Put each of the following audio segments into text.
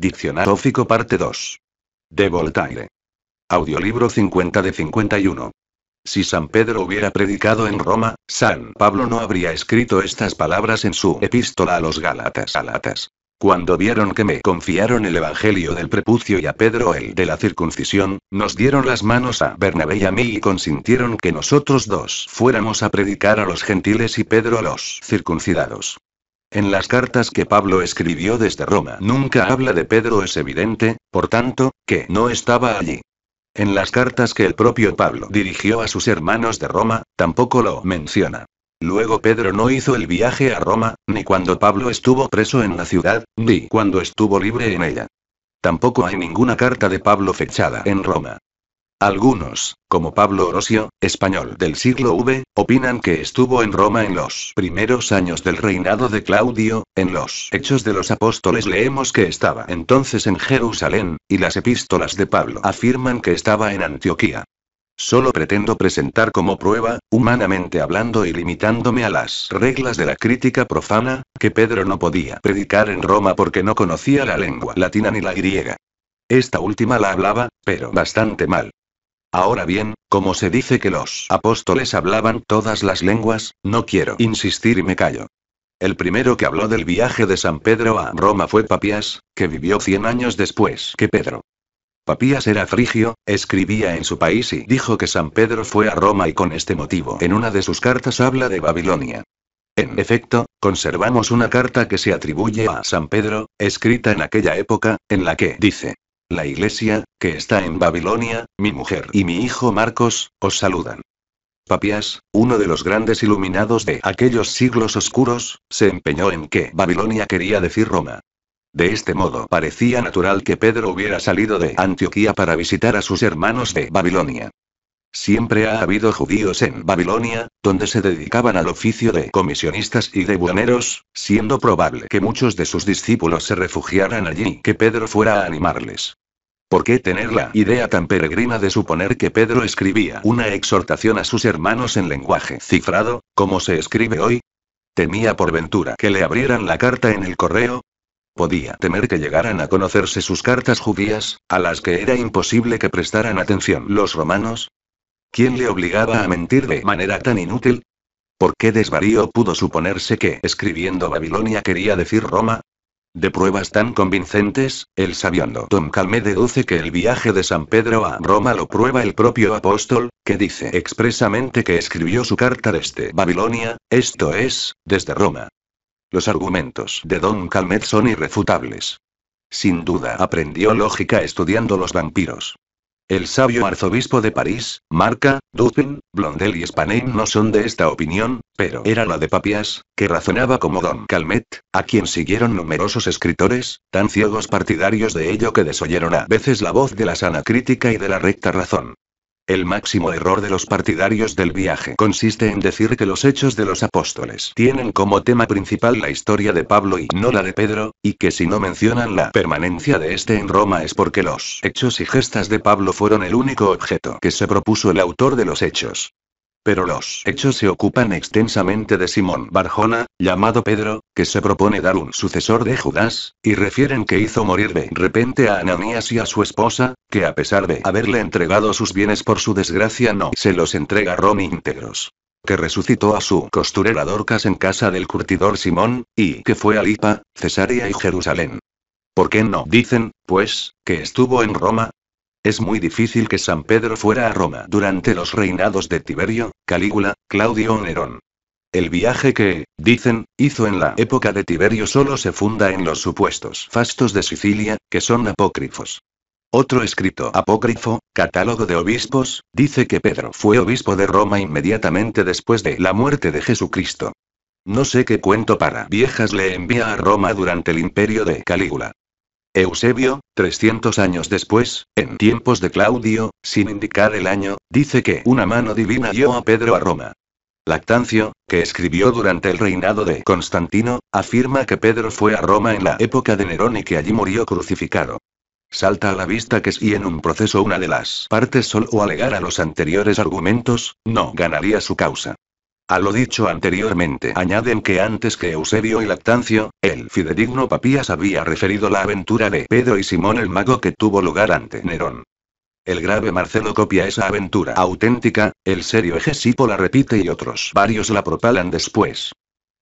Diccionario parte 2. De Voltaire. Audiolibro 50 de 51. Si San Pedro hubiera predicado en Roma, San Pablo no habría escrito estas palabras en su epístola a los Gálatas. Galatas. Cuando vieron que me confiaron el Evangelio del prepucio y a Pedro el de la circuncisión, nos dieron las manos a Bernabé y a mí y consintieron que nosotros dos fuéramos a predicar a los gentiles y Pedro a los circuncidados. En las cartas que Pablo escribió desde Roma nunca habla de Pedro, es evidente, por tanto, que no estaba allí. En las cartas que el propio Pablo dirigió a sus hermanos de Roma, tampoco lo menciona. Luego Pedro no hizo el viaje a Roma, ni cuando Pablo estuvo preso en la ciudad, ni cuando estuvo libre en ella. Tampoco hay ninguna carta de Pablo fechada en Roma. Algunos, como Pablo Orosio, español del siglo V, opinan que estuvo en Roma en los primeros años del reinado de Claudio, en los Hechos de los Apóstoles leemos que estaba entonces en Jerusalén, y las epístolas de Pablo afirman que estaba en Antioquía. Solo pretendo presentar como prueba, humanamente hablando y limitándome a las reglas de la crítica profana, que Pedro no podía predicar en Roma porque no conocía la lengua latina ni la griega. Esta última la hablaba, pero bastante mal. Ahora bien, como se dice que los apóstoles hablaban todas las lenguas, no quiero insistir y me callo. El primero que habló del viaje de San Pedro a Roma fue Papías, que vivió 100 años después que Pedro. Papías era frigio, escribía en su país y dijo que San Pedro fue a Roma y con este motivo en una de sus cartas habla de Babilonia. En efecto, conservamos una carta que se atribuye a San Pedro, escrita en aquella época, en la que dice, la iglesia, que está en Babilonia, mi mujer y mi hijo Marcos, os saludan. Papias, uno de los grandes iluminados de aquellos siglos oscuros, se empeñó en que Babilonia quería decir Roma. De este modo parecía natural que Pedro hubiera salido de Antioquía para visitar a sus hermanos de Babilonia. Siempre ha habido judíos en Babilonia, donde se dedicaban al oficio de comisionistas y de buhoneros, siendo probable que muchos de sus discípulos se refugiaran allí y que Pedro fuera a animarles. ¿Por qué tener la idea tan peregrina de suponer que Pedro escribía una exhortación a sus hermanos en lenguaje cifrado, como se escribe hoy? ¿Temía por ventura que le abrieran la carta en el correo? Podía temer que llegaran a conocerse sus cartas judías, a las que era imposible que prestaran atención los romanos. ¿Quién le obligaba a mentir de manera tan inútil? ¿Por qué desvarío pudo suponerse que escribiendo Babilonia quería decir Roma? De pruebas tan convincentes, el sabiando Don Calme deduce que el viaje de San Pedro a Roma lo prueba el propio apóstol, que dice expresamente que escribió su carta desde Babilonia, esto es, desde Roma. Los argumentos de Don Calmet son irrefutables. Sin duda aprendió lógica estudiando los vampiros. El sabio arzobispo de París, Marca, Dupin, Blondel y Spanheim no son de esta opinión, pero era la de Papias, que razonaba como Don Calmet, a quien siguieron numerosos escritores, tan ciegos partidarios de ello que desoyeron a veces la voz de la sana crítica y de la recta razón. El máximo error de los partidarios del viaje consiste en decir que los hechos de los apóstoles tienen como tema principal la historia de Pablo y no la de Pedro, y que si no mencionan la permanencia de este en Roma es porque los hechos y gestas de Pablo fueron el único objeto que se propuso el autor de los hechos. Pero los hechos se ocupan extensamente de Simón Barjona, llamado Pedro, que se propone dar un sucesor de Judas, y refieren que hizo morir de repente a Ananías y a su esposa, que a pesar de haberle entregado sus bienes por su desgracia no se los entrega Roma íntegros que resucitó a su costurera Dorcas en casa del curtidor Simón, y que fue a Lipa, Cesarea y Jerusalén. ¿Por qué no dicen, pues, que estuvo en Roma? Es muy difícil que San Pedro fuera a Roma durante los reinados de Tiberio, Calígula, Claudio o Nerón. El viaje que, dicen, hizo en la época de Tiberio solo se funda en los supuestos fastos de Sicilia, que son apócrifos. Otro escrito apócrifo, Catálogo de Obispos, dice que Pedro fue obispo de Roma inmediatamente después de la muerte de Jesucristo. No sé qué cuento para viejas le envía a Roma durante el imperio de Calígula. Eusebio, 300 años después, en tiempos de Claudio, sin indicar el año, dice que una mano divina dio a Pedro a Roma. Lactancio, que escribió durante el reinado de Constantino, afirma que Pedro fue a Roma en la época de Nerón y que allí murió crucificado. Salta a la vista que si en un proceso una de las partes solo alegara los anteriores argumentos, no ganaría su causa. A lo dicho anteriormente, añaden que antes que Eusebio y Lactancio, el fidedigno Papías había referido la aventura de Pedro y Simón el mago que tuvo lugar ante Nerón. El grave Marcelo copia esa aventura auténtica, el serio Egesipo la repite y otros varios la propalan después.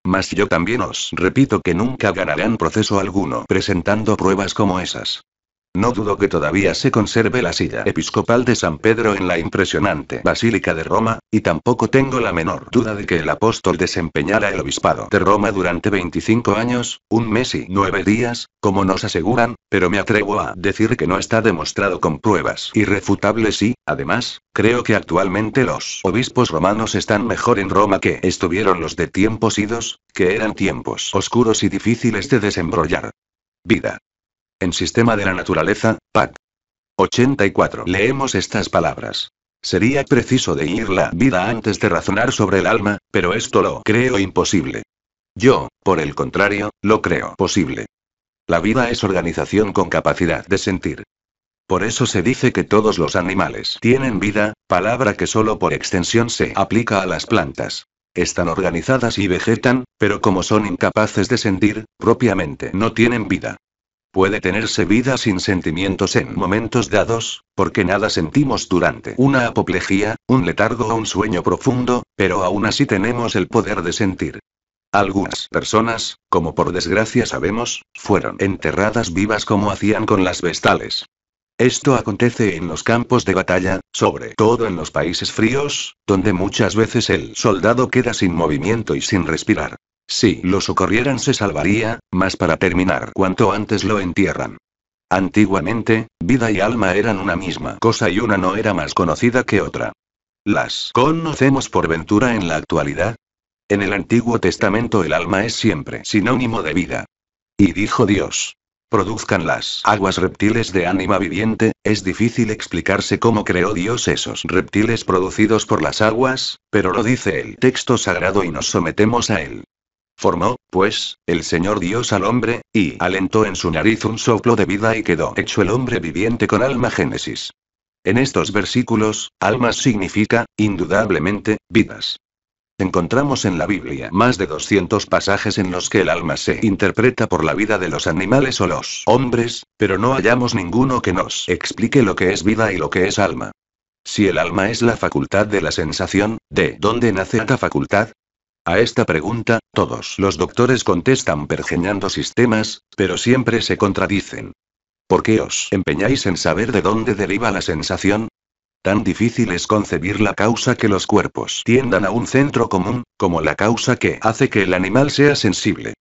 Mas yo también os repito que nunca ganarán proceso alguno presentando pruebas como esas. No dudo que todavía se conserve la silla episcopal de San Pedro en la impresionante Basílica de Roma, y tampoco tengo la menor duda de que el apóstol desempeñara el obispado de Roma durante 25 años, un mes y nueve días, como nos aseguran, pero me atrevo a decir que no está demostrado con pruebas irrefutables y, además, creo que actualmente los obispos romanos están mejor en Roma que estuvieron los de tiempos idos, que eran tiempos oscuros y difíciles de desembrollar. Vida. En Sistema de la Naturaleza, PAC. 84. Leemos estas palabras. Sería preciso ir la vida antes de razonar sobre el alma, pero esto lo creo imposible. Yo, por el contrario, lo creo posible. La vida es organización con capacidad de sentir. Por eso se dice que todos los animales tienen vida, palabra que solo por extensión se aplica a las plantas. Están organizadas y vegetan, pero como son incapaces de sentir, propiamente no tienen vida. Puede tenerse vida sin sentimientos en momentos dados, porque nada sentimos durante una apoplejía, un letargo o un sueño profundo, pero aún así tenemos el poder de sentir. Algunas personas, como por desgracia sabemos, fueron enterradas vivas como hacían con las vestales. Esto acontece en los campos de batalla, sobre todo en los países fríos, donde muchas veces el soldado queda sin movimiento y sin respirar. Si lo socorrieran se salvaría, mas para terminar cuanto antes lo entierran. Antiguamente, vida y alma eran una misma cosa y una no era más conocida que otra. ¿Las conocemos por ventura en la actualidad? En el Antiguo Testamento el alma es siempre sinónimo de vida. Y dijo Dios. Produzcan las aguas reptiles de ánima viviente, es difícil explicarse cómo creó Dios esos reptiles producidos por las aguas, pero lo dice el texto sagrado y nos sometemos a él. Formó, pues, el Señor Dios al hombre, y alentó en su nariz un soplo de vida y quedó hecho el hombre viviente con alma Génesis. En estos versículos, alma significa, indudablemente, vidas. Encontramos en la Biblia más de 200 pasajes en los que el alma se interpreta por la vida de los animales o los hombres, pero no hallamos ninguno que nos explique lo que es vida y lo que es alma. Si el alma es la facultad de la sensación, ¿de dónde nace esta facultad? A esta pregunta, todos los doctores contestan pergeñando sistemas, pero siempre se contradicen. ¿Por qué os empeñáis en saber de dónde deriva la sensación? Tan difícil es concebir la causa que los cuerpos tiendan a un centro común, como la causa que hace que el animal sea sensible.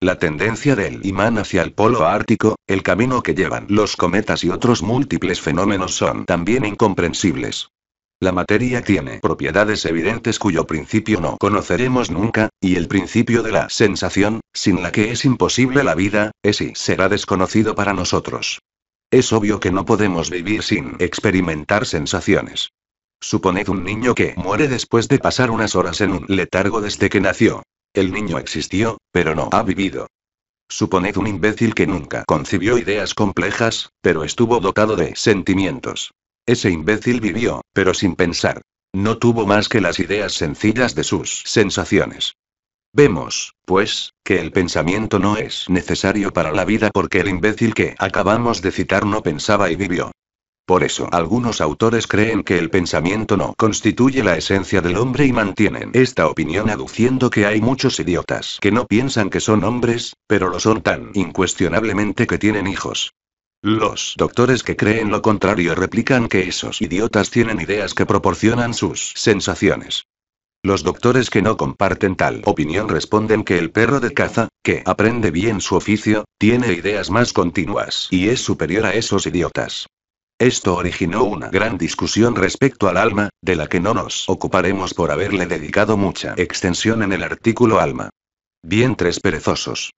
La tendencia del imán hacia el polo ártico, el camino que llevan los cometas y otros múltiples fenómenos son también incomprensibles. La materia tiene propiedades evidentes cuyo principio no conoceremos nunca, y el principio de la sensación, sin la que es imposible la vida, es y será desconocido para nosotros. Es obvio que no podemos vivir sin experimentar sensaciones. Suponed un niño que muere después de pasar unas horas en un letargo desde que nació. El niño existió, pero no ha vivido. Suponed un imbécil que nunca concibió ideas complejas, pero estuvo dotado de sentimientos. Ese imbécil vivió, pero sin pensar. No tuvo más que las ideas sencillas de sus sensaciones. Vemos, pues, que el pensamiento no es necesario para la vida porque el imbécil que acabamos de citar no pensaba y vivió. Por eso algunos autores creen que el pensamiento no constituye la esencia del hombre y mantienen esta opinión aduciendo que hay muchos idiotas que no piensan que son hombres, pero lo son tan incuestionablemente que tienen hijos. Los doctores que creen lo contrario replican que esos idiotas tienen ideas que proporcionan sus sensaciones. Los doctores que no comparten tal opinión responden que el perro de caza, que aprende bien su oficio, tiene ideas más continuas y es superior a esos idiotas. Esto originó una gran discusión respecto al alma, de la que no nos ocuparemos por haberle dedicado mucha extensión en el artículo alma. Vientres perezosos.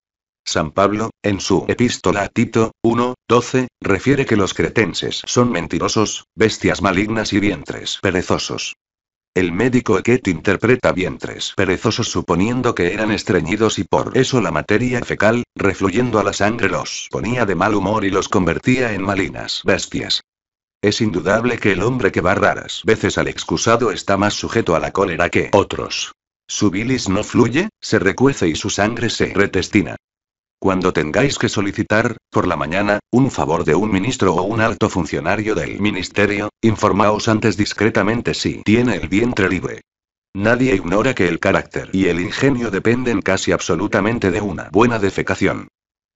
San Pablo, en su epístola a Tito, 1, 12, refiere que los cretenses son mentirosos, bestias malignas y vientres perezosos. El médico Eket interpreta vientres perezosos suponiendo que eran estreñidos y por eso la materia fecal, refluyendo a la sangre, los ponía de mal humor y los convertía en malinas bestias. Es indudable que el hombre que va raras veces al excusado está más sujeto a la cólera que otros. Su bilis no fluye, se recuece y su sangre se retestina. Cuando tengáis que solicitar, por la mañana, un favor de un ministro o un alto funcionario del ministerio, informaos antes discretamente si tiene el vientre libre. Nadie ignora que el carácter y el ingenio dependen casi absolutamente de una buena defecación.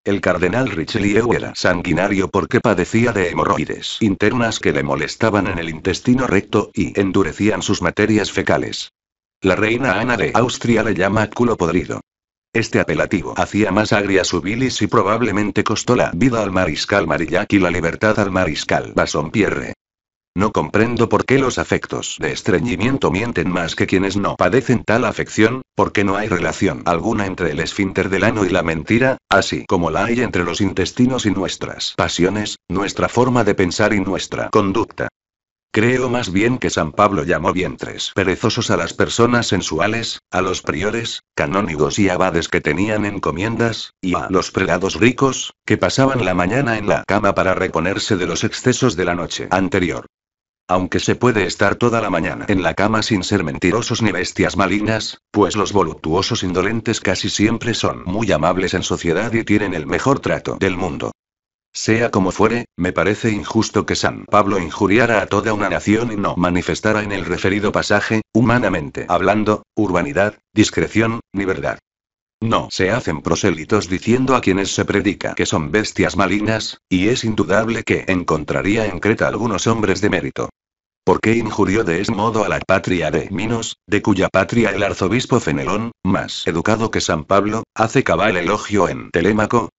El cardenal Richelieu era sanguinario porque padecía de hemorroides internas que le molestaban en el intestino recto y endurecían sus materias fecales. La reina Ana de Austria le llama culo podrido. Este apelativo hacía más agria su bilis y probablemente costó la vida al mariscal Marillac y la libertad al mariscal Basompierre. No comprendo por qué los afectos de estreñimiento mienten más que quienes no padecen tal afección, porque no hay relación alguna entre el esfínter del ano y la mentira, así como la hay entre los intestinos y nuestras pasiones, nuestra forma de pensar y nuestra conducta. Creo más bien que San Pablo llamó vientres perezosos a las personas sensuales, a los priores, canónigos y abades que tenían encomiendas, y a los prelados ricos, que pasaban la mañana en la cama para reponerse de los excesos de la noche anterior. Aunque se puede estar toda la mañana en la cama sin ser mentirosos ni bestias malignas, pues los voluptuosos indolentes casi siempre son muy amables en sociedad y tienen el mejor trato del mundo. Sea como fuere, me parece injusto que San Pablo injuriara a toda una nación y no manifestara en el referido pasaje, humanamente hablando, urbanidad, discreción, ni verdad. No se hacen prosélitos diciendo a quienes se predica que son bestias malignas, y es indudable que encontraría en Creta algunos hombres de mérito. ¿Por qué injurió de ese modo a la patria de Minos, de cuya patria el arzobispo Fenelón, más educado que San Pablo, hace cabal elogio en Telémaco?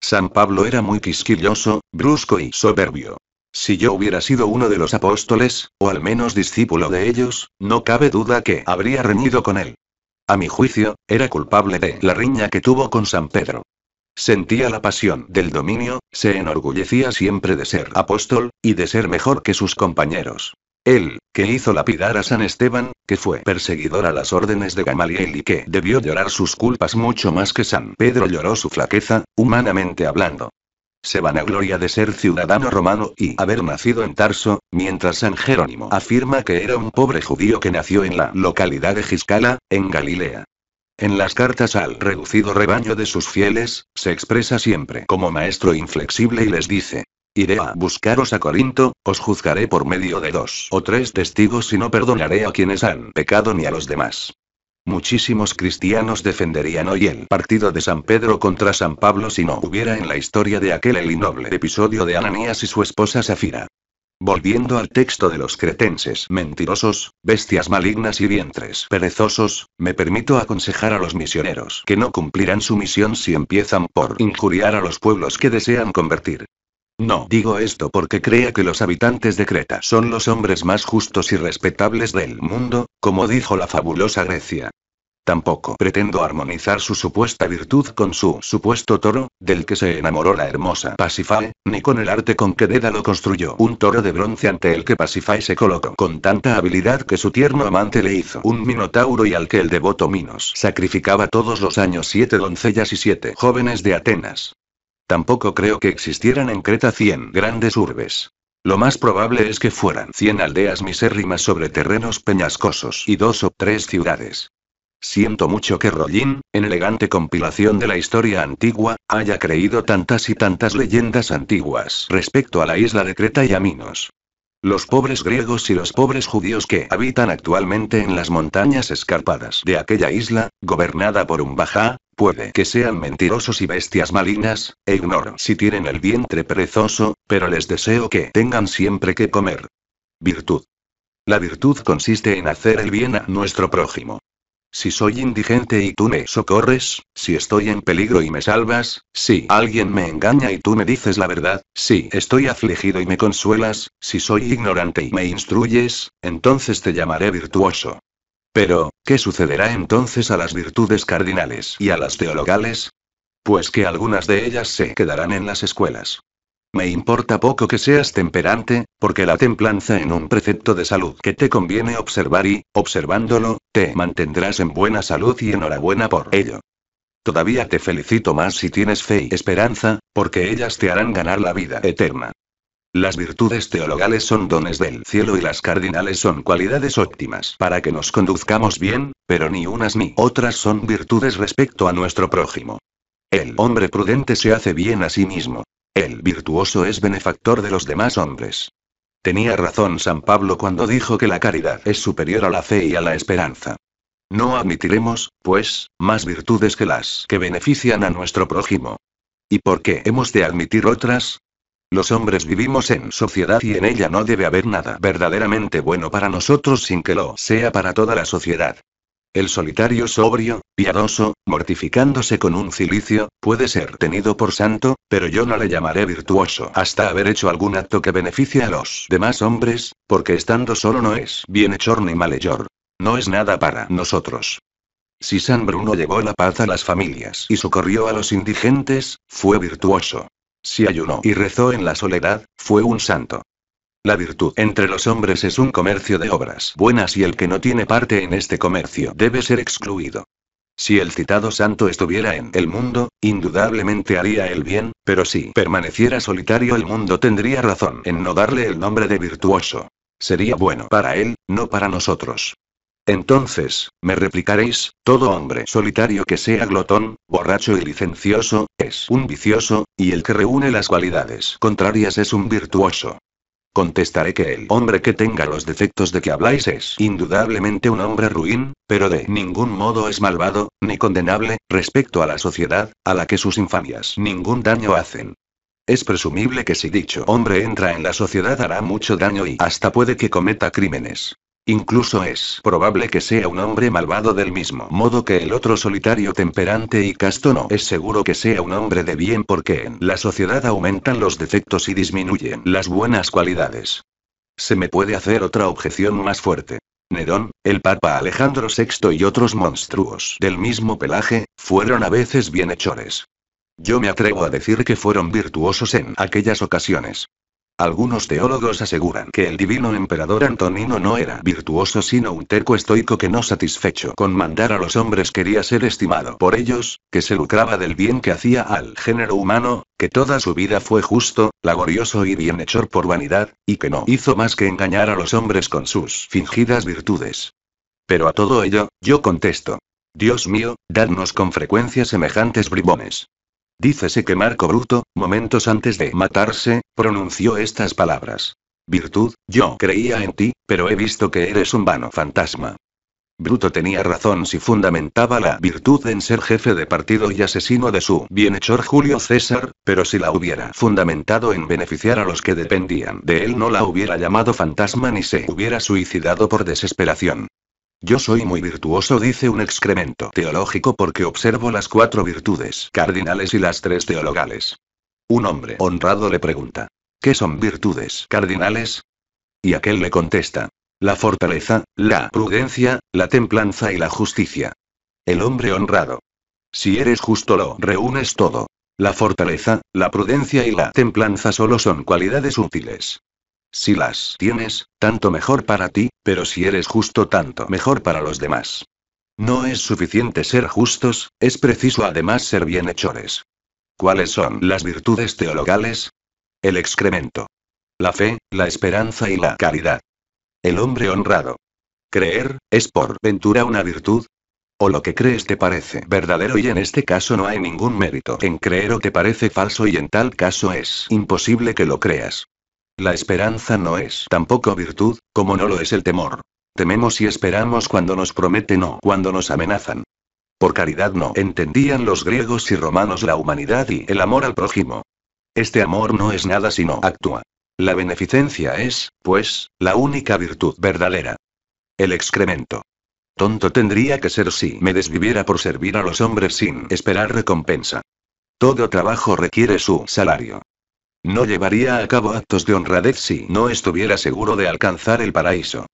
San Pablo era muy quisquilloso, brusco y soberbio. Si yo hubiera sido uno de los apóstoles, o al menos discípulo de ellos, no cabe duda que habría reñido con él. A mi juicio, era culpable de la riña que tuvo con San Pedro. Sentía la pasión del dominio, se enorgullecía siempre de ser apóstol, y de ser mejor que sus compañeros. Él, que hizo lapidar a San Esteban, que fue perseguidor a las órdenes de Gamaliel y que debió llorar sus culpas mucho más que San Pedro lloró su flaqueza, humanamente hablando. Se vanagloria de ser ciudadano romano y haber nacido en Tarso, mientras San Jerónimo afirma que era un pobre judío que nació en la localidad de Giscala, en Galilea. En las cartas al reducido rebaño de sus fieles, se expresa siempre como maestro inflexible y les dice, Iré a buscaros a Corinto, os juzgaré por medio de dos o tres testigos y no perdonaré a quienes han pecado ni a los demás. Muchísimos cristianos defenderían hoy el partido de San Pedro contra San Pablo si no hubiera en la historia de aquel el innoble episodio de Ananías y su esposa Safira. Volviendo al texto de los cretenses mentirosos, bestias malignas y vientres perezosos, me permito aconsejar a los misioneros que no cumplirán su misión si empiezan por injuriar a los pueblos que desean convertir. No digo esto porque crea que los habitantes de Creta son los hombres más justos y respetables del mundo, como dijo la fabulosa Grecia. Tampoco pretendo armonizar su supuesta virtud con su supuesto toro, del que se enamoró la hermosa Pasifae, ni con el arte con que Dédalo construyó un toro de bronce ante el que Pasifae se colocó con tanta habilidad que su tierno amante le hizo un minotauro y al que el devoto Minos sacrificaba todos los años siete doncellas y siete jóvenes de Atenas. Tampoco creo que existieran en Creta 100 grandes urbes. Lo más probable es que fueran 100 aldeas misérrimas sobre terrenos peñascosos y dos o tres ciudades. Siento mucho que Rollin, en elegante compilación de la historia antigua, haya creído tantas y tantas leyendas antiguas respecto a la isla de Creta y a Minos. Los pobres griegos y los pobres judíos que habitan actualmente en las montañas escarpadas de aquella isla, gobernada por un bajá, puede que sean mentirosos y bestias malignas, e ignoro si tienen el vientre perezoso, pero les deseo que tengan siempre que comer. Virtud. La virtud consiste en hacer el bien a nuestro prójimo. Si soy indigente y tú me socorres, si estoy en peligro y me salvas, si alguien me engaña y tú me dices la verdad, si estoy afligido y me consuelas, si soy ignorante y me instruyes, entonces te llamaré virtuoso. Pero, ¿qué sucederá entonces a las virtudes cardinales y a las teologales? Pues que algunas de ellas se quedarán en las escuelas. Me importa poco que seas temperante, porque la templanza en un precepto de salud que te conviene observar y, observándolo, te mantendrás en buena salud y enhorabuena por ello. Todavía te felicito más si tienes fe y esperanza, porque ellas te harán ganar la vida eterna. Las virtudes teologales son dones del cielo y las cardinales son cualidades óptimas para que nos conduzcamos bien, pero ni unas ni otras son virtudes respecto a nuestro prójimo. El hombre prudente se hace bien a sí mismo, el virtuoso es benefactor de los demás hombres. Tenía razón San Pablo cuando dijo que la caridad es superior a la fe y a la esperanza. No admitiremos, pues, más virtudes que las que benefician a nuestro prójimo. ¿Y por qué hemos de admitir otras? Los hombres vivimos en sociedad y en ella no debe haber nada verdaderamente bueno para nosotros sin que lo sea para toda la sociedad. El solitario sobrio, piadoso, mortificándose con un cilicio, puede ser tenido por santo, pero yo no le llamaré virtuoso hasta haber hecho algún acto que beneficie a los demás hombres, porque estando solo no es bienhechor ni malhechor. No es nada para nosotros. Si San Bruno llevó la paz a las familias y socorrió a los indigentes, fue virtuoso. Si ayunó y rezó en la soledad, fue un santo. La virtud entre los hombres es un comercio de obras buenas y el que no tiene parte en este comercio debe ser excluido. Si el citado santo estuviera en el mundo, indudablemente haría el bien, pero si permaneciera solitario el mundo tendría razón en no darle el nombre de virtuoso. Sería bueno para él, no para nosotros. Entonces, me replicaréis, todo hombre solitario que sea glotón, borracho y licencioso, es un vicioso, y el que reúne las cualidades contrarias es un virtuoso. Contestaré que el hombre que tenga los defectos de que habláis es indudablemente un hombre ruin, pero de ningún modo es malvado, ni condenable, respecto a la sociedad, a la que sus infamias ningún daño hacen. Es presumible que si dicho hombre entra en la sociedad hará mucho daño y hasta puede que cometa crímenes. Incluso es probable que sea un hombre malvado del mismo modo que el otro solitario temperante y casto no es seguro que sea un hombre de bien porque en la sociedad aumentan los defectos y disminuyen las buenas cualidades. Se me puede hacer otra objeción más fuerte. Nerón, el Papa Alejandro VI y otros monstruos del mismo pelaje, fueron a veces bienhechores. Yo me atrevo a decir que fueron virtuosos en aquellas ocasiones. Algunos teólogos aseguran que el divino emperador Antonino no era virtuoso sino un terco estoico que no satisfecho con mandar a los hombres quería ser estimado por ellos, que se lucraba del bien que hacía al género humano, que toda su vida fue justo, laborioso y bienhechor por vanidad, y que no hizo más que engañar a los hombres con sus fingidas virtudes. Pero a todo ello, yo contesto. Dios mío, dadnos con frecuencia semejantes bribones. Dícese que Marco Bruto, momentos antes de matarse, pronunció estas palabras. Virtud, yo creía en ti, pero he visto que eres un vano fantasma. Bruto tenía razón si fundamentaba la virtud en ser jefe de partido y asesino de su bienhechor Julio César, pero si la hubiera fundamentado en beneficiar a los que dependían de él no la hubiera llamado fantasma ni se hubiera suicidado por desesperación. Yo soy muy virtuoso, dice un excremento teológico porque observo las cuatro virtudes cardinales y las tres teologales. Un hombre honrado le pregunta, ¿qué son virtudes cardinales? Y aquel le contesta, la fortaleza, la prudencia, la templanza y la justicia. El hombre honrado. Si eres justo lo reúnes todo. La fortaleza, la prudencia y la templanza solo son cualidades útiles. Si las tienes, tanto mejor para ti, pero si eres justo tanto mejor para los demás. No es suficiente ser justos, es preciso además ser bienhechores. ¿Cuáles son las virtudes teologales? El excremento. La fe, la esperanza y la caridad. El hombre honrado. Creer, ¿es por ventura una virtud? ¿O lo que crees te parece verdadero y en este caso no hay ningún mérito en creer o te parece falso y en tal caso es imposible que lo creas? La esperanza no es tampoco virtud, como no lo es el temor. Tememos y esperamos cuando nos prometen o cuando nos amenazan. Por caridad no entendían los griegos y romanos la humanidad y el amor al prójimo. Este amor no es nada sino actúa. La beneficencia es, pues, la única virtud verdadera. El excremento. Tonto tendría que ser si me desviviera por servir a los hombres sin esperar recompensa. Todo trabajo requiere su salario. No llevaría a cabo actos de honradez si no estuviera seguro de alcanzar el paraíso.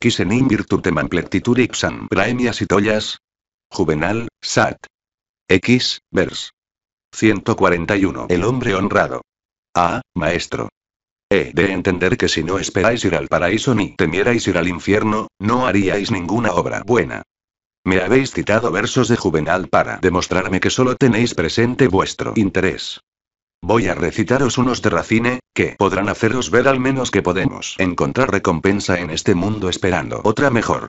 Kisenin in virtutem ipsan ixam praemias y tollas. Juvenal, Sat. X, vers. 141. El hombre honrado. Ah, maestro. He de entender que si no esperáis ir al paraíso ni temierais ir al infierno, no haríais ninguna obra buena. Me habéis citado versos de Juvenal para demostrarme que solo tenéis presente vuestro interés. Voy a recitaros unos de Racine, que podrán haceros ver al menos que podemos encontrar recompensa en este mundo esperando otra mejor.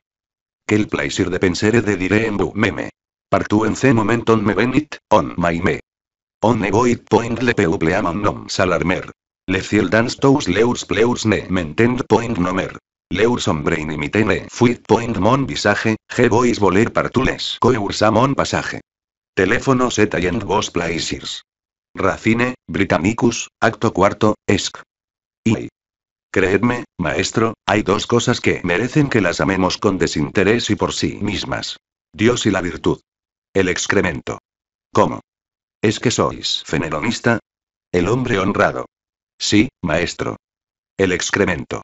Que el placer de pensere de dire en bu meme. Partu en ce momenton me venit, on my me. On voy point le amon nom salarmer. Le ciel dans tous leurs pleurs ne mentend point nomer. Leurs sombre inimitene fuit point mon visage, je vois voler partules coeurs a mon pasaje. Teléfono set and vos plaisirs. Racine, Britannicus, acto cuarto, esc. Y. Creedme, maestro, hay dos cosas que merecen que las amemos con desinterés y por sí mismas. Dios y la virtud. El excremento. ¿Cómo? ¿Es que sois feneronista? El hombre honrado. Sí, maestro. El excremento.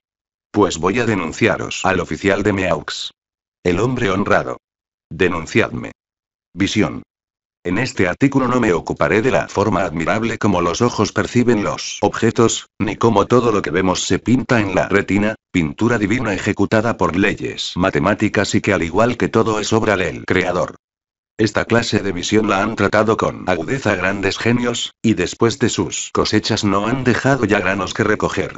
Pues voy a denunciaros al oficial de Meaux. El hombre honrado. Denunciadme. Visión. En este artículo no me ocuparé de la forma admirable como los ojos perciben los objetos, ni cómo todo lo que vemos se pinta en la retina, pintura divina ejecutada por leyes matemáticas y que al igual que todo es obra del creador. Esta clase de visión la han tratado con agudeza grandes genios, y después de sus cosechas no han dejado ya granos que recoger.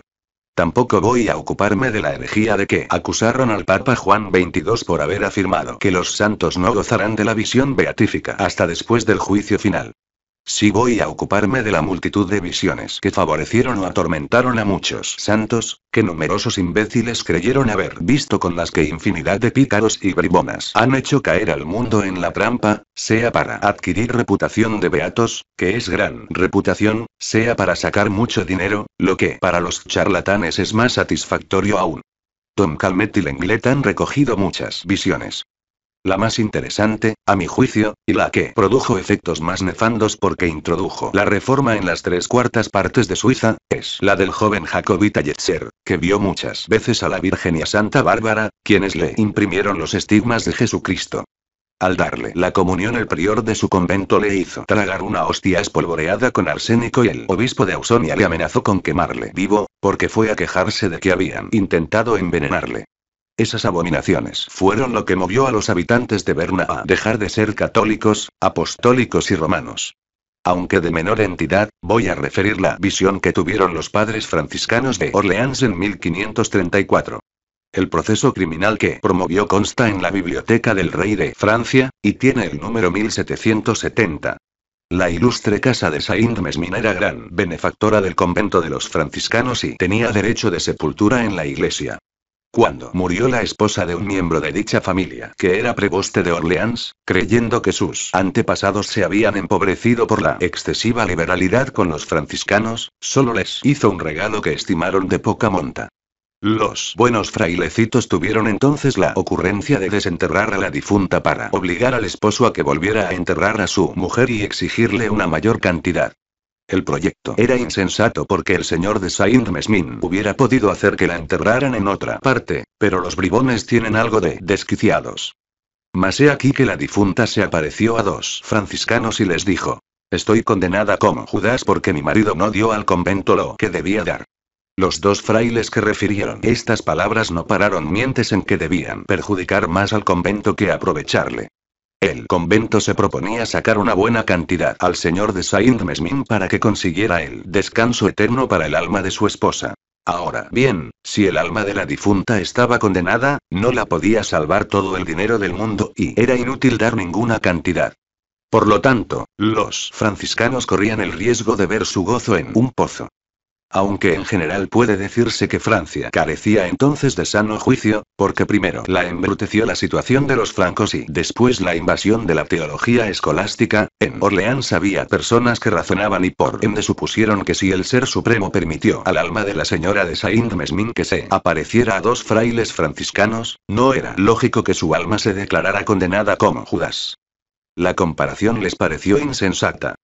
Tampoco voy a ocuparme de la herejía de que acusaron al Papa Juan XXII por haber afirmado que los santos no gozarán de la visión beatífica hasta después del juicio final. Si voy a ocuparme de la multitud de visiones que favorecieron o atormentaron a muchos santos, que numerosos imbéciles creyeron haber visto con las que infinidad de pícaros y bribonas han hecho caer al mundo en la trampa, sea para adquirir reputación de beatos, que es gran reputación, sea para sacar mucho dinero, lo que para los charlatanes es más satisfactorio aún. Tom Calmet y Lenglet han recogido muchas visiones, la más interesante, a mi juicio, y la que produjo efectos más nefandos porque introdujo la reforma en las tres cuartas partes de Suiza, es la del joven Jacobita Yetzer, que vio muchas veces a la Virgen y a Santa Bárbara, quienes le imprimieron los estigmas de Jesucristo. Al darle la comunión el prior de su convento le hizo tragar una hostia espolvoreada con arsénico y el obispo de Ausonia le amenazó con quemarle vivo, porque fue a quejarse de que habían intentado envenenarle. Esas abominaciones fueron lo que movió a los habitantes de Berna a dejar de ser católicos, apostólicos y romanos. Aunque de menor entidad, voy a referir la visión que tuvieron los padres franciscanos de Orleans en 1534. El proceso criminal que promovió consta en la biblioteca del rey de Francia, y tiene el número 1770. La ilustre casa de Saint-Mesmin era gran benefactora del convento de los franciscanos y tenía derecho de sepultura en la iglesia cuando murió la esposa de un miembro de dicha familia, que era preboste de Orleans, creyendo que sus antepasados se habían empobrecido por la excesiva liberalidad con los franciscanos, solo les hizo un regalo que estimaron de poca monta. Los buenos frailecitos tuvieron entonces la ocurrencia de desenterrar a la difunta para obligar al esposo a que volviera a enterrar a su mujer y exigirle una mayor cantidad. El proyecto era insensato porque el señor de Saint-Mesmin hubiera podido hacer que la enterraran en otra parte, pero los bribones tienen algo de desquiciados. Mas he aquí que la difunta se apareció a dos franciscanos y les dijo: Estoy condenada como Judas porque mi marido no dio al convento lo que debía dar. Los dos frailes que refirieron estas palabras no pararon mientes en que debían perjudicar más al convento que aprovecharle. El convento se proponía sacar una buena cantidad al señor de Saint-Mesmin para que consiguiera el descanso eterno para el alma de su esposa. Ahora bien, si el alma de la difunta estaba condenada, no la podía salvar todo el dinero del mundo y era inútil dar ninguna cantidad. Por lo tanto, los franciscanos corrían el riesgo de ver su gozo en un pozo aunque en general puede decirse que Francia carecía entonces de sano juicio, porque primero la embruteció la situación de los francos y después la invasión de la teología escolástica, en Orleans había personas que razonaban y por ende supusieron que si el Ser Supremo permitió al alma de la señora de Saint-Mesmin que se apareciera a dos frailes franciscanos, no era lógico que su alma se declarara condenada como Judas. La comparación les pareció insensata.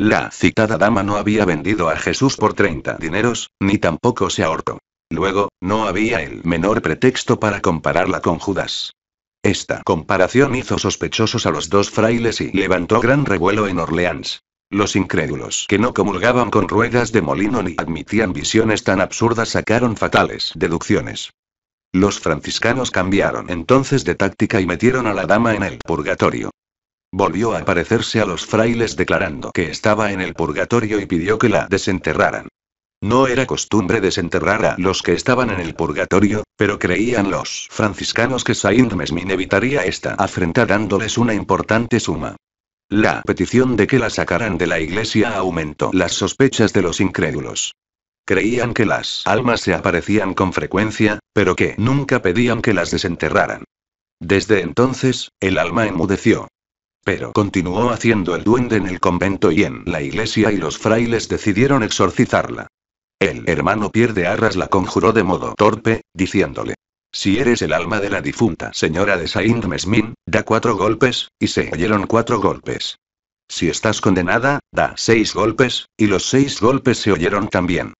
La citada dama no había vendido a Jesús por 30 dineros, ni tampoco se ahorcó. Luego, no había el menor pretexto para compararla con Judas. Esta comparación hizo sospechosos a los dos frailes y levantó gran revuelo en Orleans. Los incrédulos que no comulgaban con ruedas de molino ni admitían visiones tan absurdas sacaron fatales deducciones. Los franciscanos cambiaron entonces de táctica y metieron a la dama en el purgatorio. Volvió a aparecerse a los frailes declarando que estaba en el purgatorio y pidió que la desenterraran. No era costumbre desenterrar a los que estaban en el purgatorio, pero creían los franciscanos que Saint Mesmin evitaría esta afrenta dándoles una importante suma. La petición de que la sacaran de la iglesia aumentó las sospechas de los incrédulos. Creían que las almas se aparecían con frecuencia, pero que nunca pedían que las desenterraran. Desde entonces, el alma enmudeció. Pero continuó haciendo el duende en el convento y en la iglesia y los frailes decidieron exorcizarla. El hermano Pierre de Arras la conjuró de modo torpe, diciéndole. Si eres el alma de la difunta señora de Saint Mesmin, da cuatro golpes, y se oyeron cuatro golpes. Si estás condenada, da seis golpes, y los seis golpes se oyeron también.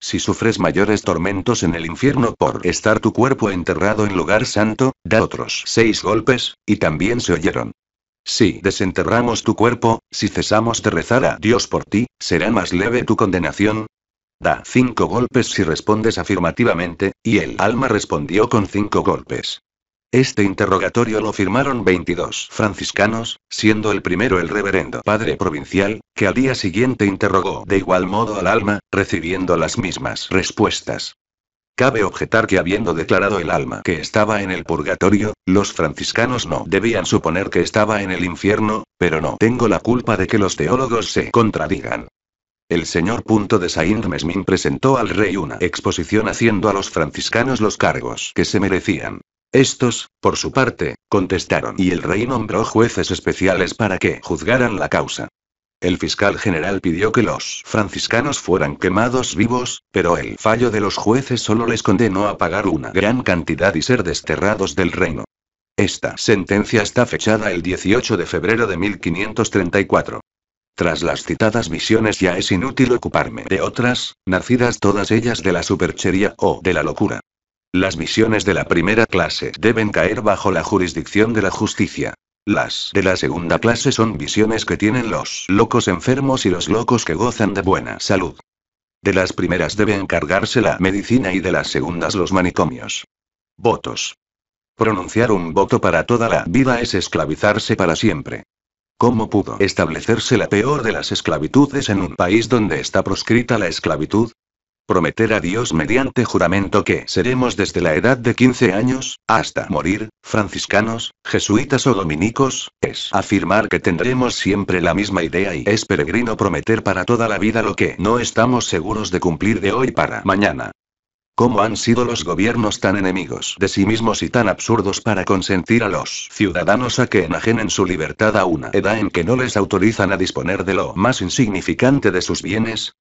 Si sufres mayores tormentos en el infierno por estar tu cuerpo enterrado en lugar santo, da otros seis golpes, y también se oyeron. Si desenterramos tu cuerpo, si cesamos de rezar a Dios por ti, será más leve tu condenación. Da cinco golpes si respondes afirmativamente, y el alma respondió con cinco golpes. Este interrogatorio lo firmaron 22 franciscanos, siendo el primero el reverendo padre provincial, que al día siguiente interrogó de igual modo al alma, recibiendo las mismas respuestas. Cabe objetar que habiendo declarado el alma que estaba en el purgatorio, los franciscanos no debían suponer que estaba en el infierno, pero no tengo la culpa de que los teólogos se contradigan. El señor punto de Saint-Mesmin presentó al rey una exposición haciendo a los franciscanos los cargos que se merecían. Estos, por su parte, contestaron y el rey nombró jueces especiales para que juzgaran la causa. El fiscal general pidió que los franciscanos fueran quemados vivos, pero el fallo de los jueces solo les condenó a pagar una gran cantidad y ser desterrados del reino. Esta sentencia está fechada el 18 de febrero de 1534. Tras las citadas misiones ya es inútil ocuparme de otras, nacidas todas ellas de la superchería o de la locura. Las misiones de la primera clase deben caer bajo la jurisdicción de la justicia. Las de la segunda clase son visiones que tienen los locos enfermos y los locos que gozan de buena salud. De las primeras debe encargarse la medicina y de las segundas los manicomios. Votos. Pronunciar un voto para toda la vida es esclavizarse para siempre. ¿Cómo pudo establecerse la peor de las esclavitudes en un país donde está proscrita la esclavitud? prometer a Dios mediante juramento que seremos desde la edad de 15 años, hasta morir, franciscanos, jesuitas o dominicos, es afirmar que tendremos siempre la misma idea y es peregrino prometer para toda la vida lo que no estamos seguros de cumplir de hoy para mañana. ¿Cómo han sido los gobiernos tan enemigos de sí mismos y tan absurdos para consentir a los ciudadanos a que enajenen su libertad a una edad en que no les autorizan a disponer de lo más insignificante de sus bienes?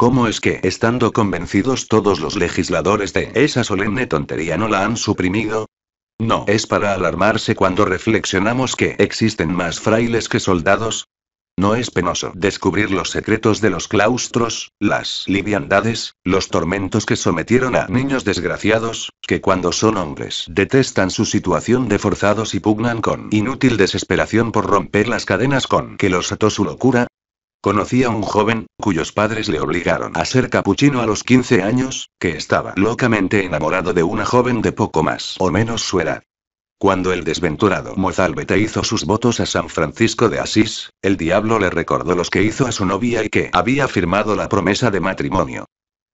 ¿Cómo es que, estando convencidos todos los legisladores de esa solemne tontería, no la han suprimido? No, es para alarmarse cuando reflexionamos que existen más frailes que soldados. No es penoso descubrir los secretos de los claustros, las liviandades, los tormentos que sometieron a niños desgraciados, que cuando son hombres detestan su situación de forzados y pugnan con inútil desesperación por romper las cadenas con que los ató su locura, Conocía a un joven, cuyos padres le obligaron a ser capuchino a los 15 años, que estaba locamente enamorado de una joven de poco más o menos su edad. Cuando el desventurado Mozalbete hizo sus votos a San Francisco de Asís, el diablo le recordó los que hizo a su novia y que había firmado la promesa de matrimonio.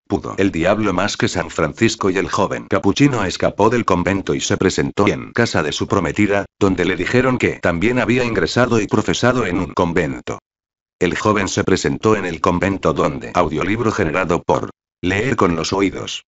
Pudo el diablo más que San Francisco y el joven capuchino escapó del convento y se presentó en casa de su prometida, donde le dijeron que también había ingresado y profesado en un convento. El joven se presentó en el convento donde audiolibro generado por leer con los oídos.